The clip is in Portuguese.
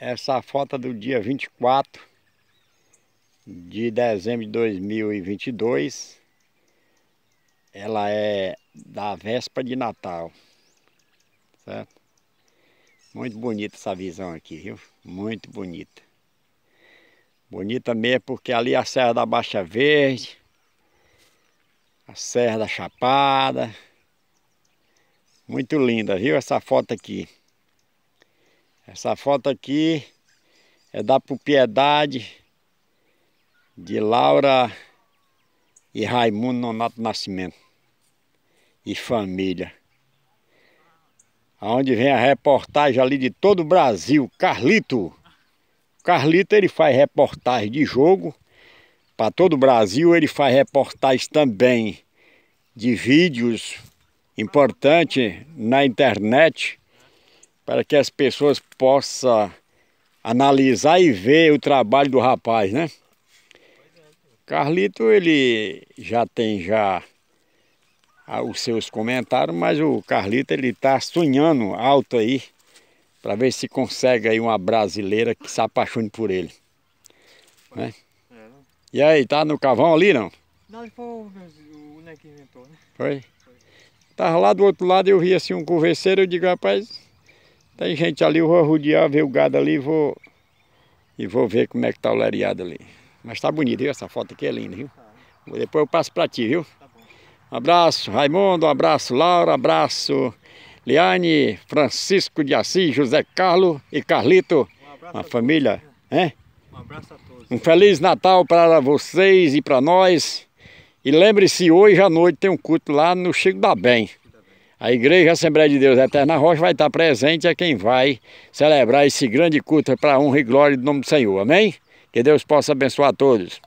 Essa foto é do dia 24 de dezembro de 2022. Ela é da véspera de Natal, certo? Muito bonita essa visão aqui, viu? Muito bonita. Bonita mesmo porque ali é a Serra da Baixa Verde, a Serra da Chapada. Muito linda, viu? Essa foto aqui. Essa foto aqui é da propriedade de Laura e Raimundo Nonato Nascimento e família. Onde vem a reportagem ali de todo o Brasil, Carlito. Carlito ele faz reportagem de jogo para todo o Brasil, ele faz reportagens também de vídeos importantes na internet para que as pessoas possam analisar e ver o trabalho do rapaz, né? Carlito, ele já tem já ah, os seus comentários, mas o Carlito, ele tá sonhando alto aí, para ver se consegue aí uma brasileira que se apaixone por ele. Né? e aí, tá no cavão ali, não? Não, foi o, o, que inventou, né? Foi? Estava lá do outro lado, eu vi assim um converseiro, eu digo, rapaz, tem gente ali, eu vou rodear, ver o gado ali vou, e vou ver como é que tá o lariado ali. Mas tá bonito, viu? Essa foto aqui é linda, viu? Depois eu passo para ti, viu? Um abraço, Raimundo, um abraço, Laura, um abraço, Liane, Francisco de Assis, José Carlos e Carlito. Um uma família, né Um abraço a todos. Um Feliz Natal para vocês e para nós. E lembre-se, hoje à noite tem um culto lá no Chico da Bem. A Igreja Assembleia de Deus Eterna Rocha vai estar presente, é quem vai celebrar esse grande culto para a honra e glória do nome do Senhor. Amém? Que Deus possa abençoar a todos.